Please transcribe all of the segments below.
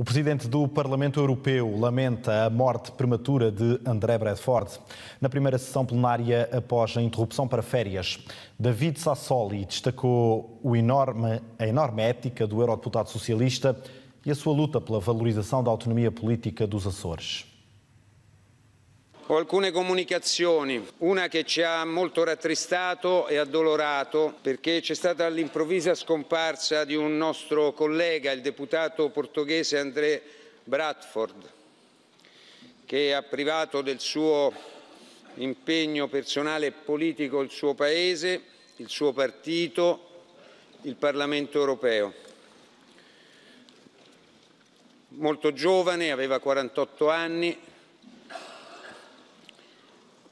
O presidente do Parlamento Europeu lamenta a morte prematura de André Bradford. Na primeira sessão plenária após a interrupção para férias, David Sassoli destacou enorme, a enorme ética do eurodeputado socialista e a sua luta pela valorização da autonomia política dos Açores. Ho alcune comunicazioni, una che ci ha molto rattristato e addolorato perché c'è stata l'improvvisa scomparsa di un nostro collega, il deputato portoghese André Bradford, che ha privato del suo impegno personale e politico il suo Paese, il suo partito, il Parlamento europeo molto giovane, aveva 48 anni,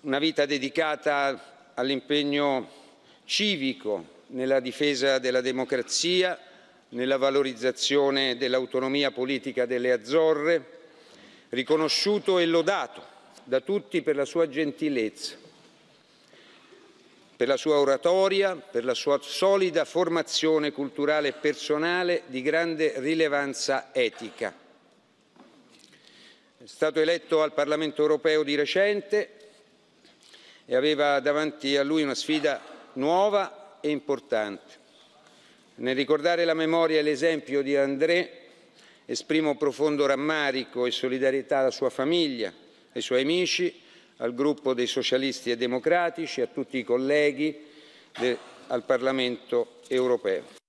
una vita dedicata all'impegno civico nella difesa della democrazia, nella valorizzazione dell'autonomia politica delle Azzorre, riconosciuto e lodato da tutti per la sua gentilezza, per la sua oratoria, per la sua solida formazione culturale e personale di grande rilevanza etica. È stato eletto al Parlamento europeo di recente e aveva davanti a lui una sfida nuova e importante. Nel ricordare la memoria e l'esempio di André, esprimo profondo rammarico e solidarietà alla sua famiglia, ai suoi amici, al gruppo dei socialisti e democratici, a tutti i colleghi, al Parlamento europeo.